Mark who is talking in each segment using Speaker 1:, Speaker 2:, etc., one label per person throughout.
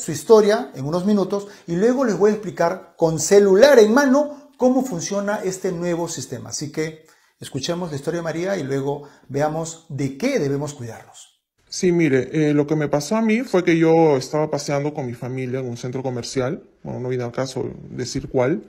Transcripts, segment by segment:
Speaker 1: su historia en unos minutos y luego les voy a explicar con celular en mano cómo funciona este nuevo sistema. Así que escuchemos la historia de María y luego veamos de qué debemos cuidarnos.
Speaker 2: Sí, mire, eh, lo que me pasó a mí fue que yo estaba paseando con mi familia en un centro comercial, bueno, no viene al caso decir cuál,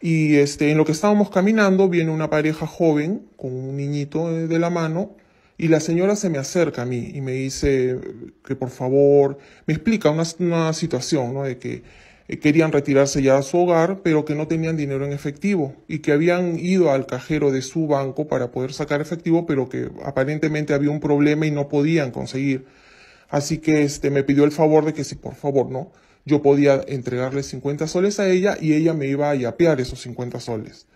Speaker 2: y este, en lo que estábamos caminando viene una pareja joven con un niñito de la mano y la señora se me acerca a mí y me dice que por favor, me explica una, situación, ¿no? De que eh, querían retirarse ya a su hogar, pero que no tenían dinero en efectivo y que habían ido al cajero de su banco para poder sacar efectivo, pero que aparentemente había un problema y no podían conseguir. Así que este me pidió el favor de que si por favor, ¿no? Yo podía entregarle 50 soles a ella y ella me iba a yapear esos 50 soles.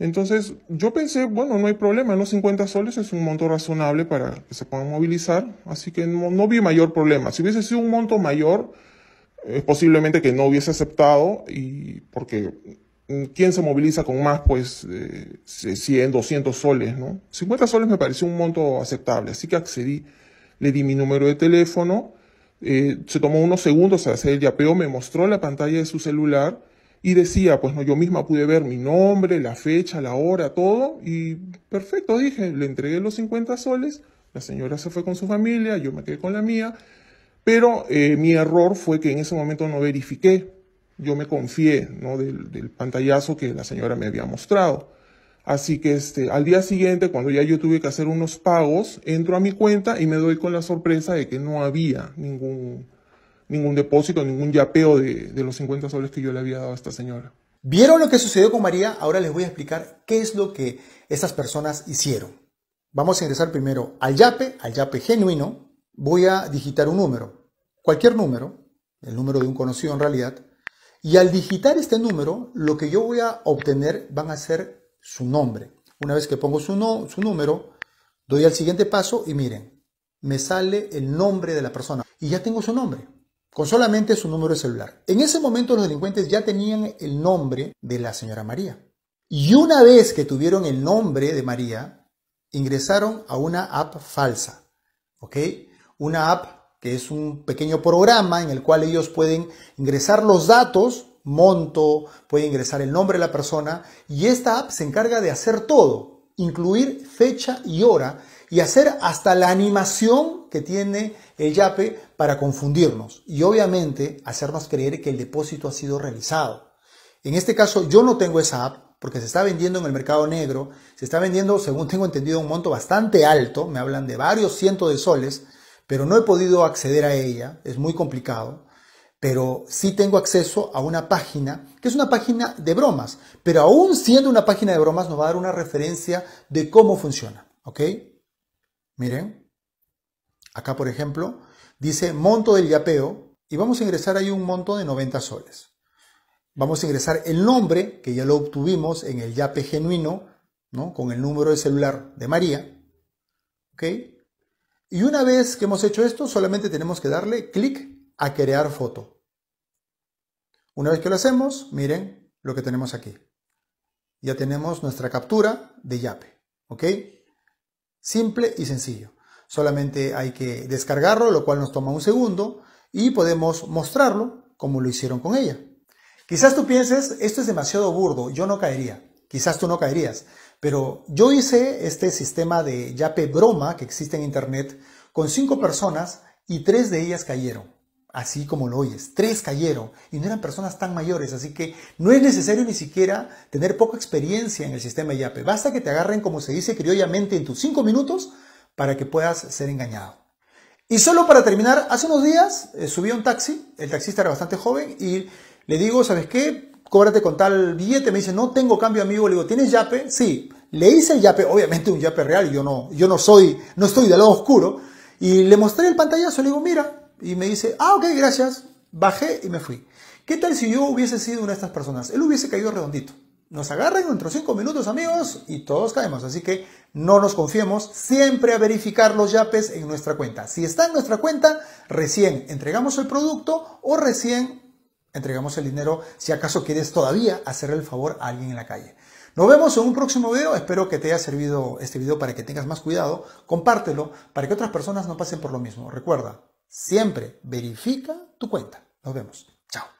Speaker 2: Entonces yo pensé, bueno, no hay problema, los 50 soles es un monto razonable para que se puedan movilizar, así que no, vi mayor problema. Si hubiese sido un monto mayor, es eh, posiblemente que no hubiese aceptado, y porque mm, ¿quién se moviliza con más, pues, eh, 100, 200 soles, ¿no? 50 soles me pareció un monto aceptable, así que accedí, le di mi número de teléfono, eh, se tomó unos segundos a hacer el yapeo, me mostró la pantalla de su celular, y decía, pues no, yo misma pude ver mi nombre, la fecha, la hora, todo, y perfecto, dije, le entregué los 50 soles, la señora se fue con su familia, yo me quedé con la mía, pero eh, mi error fue que en ese momento no verifiqué, yo me confié ¿no? del, del pantallazo que la señora me había mostrado. Así que este, al día siguiente, cuando ya yo tuve que hacer unos pagos, entro a mi cuenta y me doy con la sorpresa de que no había ningún, ningún depósito, ningún yapeo de, los 50 soles que yo le había dado a esta señora. ¿Vieron lo que sucedió con
Speaker 1: María? Ahora les voy a explicar qué es lo que estas personas hicieron. Vamos a ingresar primero al YAPE, al YAPE genuino. Voy a digitar un número, cualquier número, el número de un conocido en realidad. Y al digitar este número, lo que yo voy a obtener van a ser su nombre. Una vez que pongo su, su número, doy al siguiente paso y miren, me sale el nombre de la persona. Y ya tengo su nombre con solamente su número de celular. En ese momento los delincuentes ya tenían el nombre de la señora María. Y una vez que tuvieron el nombre de María, ingresaron a una app falsa. ¿Ok? Una app que es un pequeño programa en el cual ellos pueden ingresar los datos, monto, pueden ingresar el nombre de la persona y esta app se encarga de hacer todo, incluir fecha y hora y hacer hasta la animación que tiene el YAPE para confundirnos y obviamente hacernos creer que el depósito ha sido realizado. En este caso yo no tengo esa app porque se está vendiendo en el mercado negro, se está vendiendo, según tengo entendido, un monto bastante alto, me hablan de varios cientos de soles, pero no he podido acceder a ella, es muy complicado pero sí tengo acceso a una página que es una página de bromas, pero aún siendo una página de bromas nos va a dar una referencia de cómo funciona, ¿ok? Miren, acá por ejemplo, dice monto del yapeo y vamos a ingresar ahí un monto de 90 soles. Vamos a ingresar el nombre que ya lo obtuvimos en el yape genuino, ¿no? Con el número de celular de María. ¿Ok? Y una vez que hemos hecho esto, solamente tenemos que darle clic a crear foto. Una vez que lo hacemos, miren lo que tenemos aquí. Ya tenemos nuestra captura de Yape. ¿Ok? Simple y sencillo. Solamente hay que descargarlo, lo cual nos toma un segundo, y podemos mostrarlo como lo hicieron con ella. Quizás tú pienses, esto es demasiado burdo, yo no caería. Quizás tú no caerías. Pero yo hice este sistema de yape broma que existe en Internet con cinco personas y tres de ellas cayeron así como lo oyes. Tres cayeron y no eran personas tan mayores, así que no es necesario ni siquiera tener poca experiencia en el sistema yape, Basta que te agarren, como se dice criollamente, en tus cinco minutos para que puedas ser engañado. Y solo para terminar, hace unos días eh, subí a un taxi, el taxista era bastante joven, y le digo, ¿sabes qué? Cóbrate con tal billete. Me dice, no tengo cambio, amigo. Le digo, ¿tienes yape? Sí. Le hice el yape, obviamente un yape real, yo no, yo no soy, no estoy de lado oscuro. Y le mostré el pantallazo, le digo, mira, y me dice, ah, ok, gracias, bajé y me fui. ¿Qué tal si yo hubiese sido una de estas personas? Él hubiese caído redondito. Nos agarran dentro cinco minutos, amigos, y todos caemos. Así que no nos confiemos, siempre a verificar los yapes en nuestra cuenta. Si está en nuestra cuenta, recién entregamos el producto o recién entregamos el dinero si acaso quieres todavía hacerle el favor a alguien en la calle. Nos vemos en un próximo video. Espero que te haya servido este video para que tengas más cuidado. Compártelo para que otras personas no pasen por lo mismo. Recuerda, Siempre verifica tu cuenta. Nos vemos. Chao.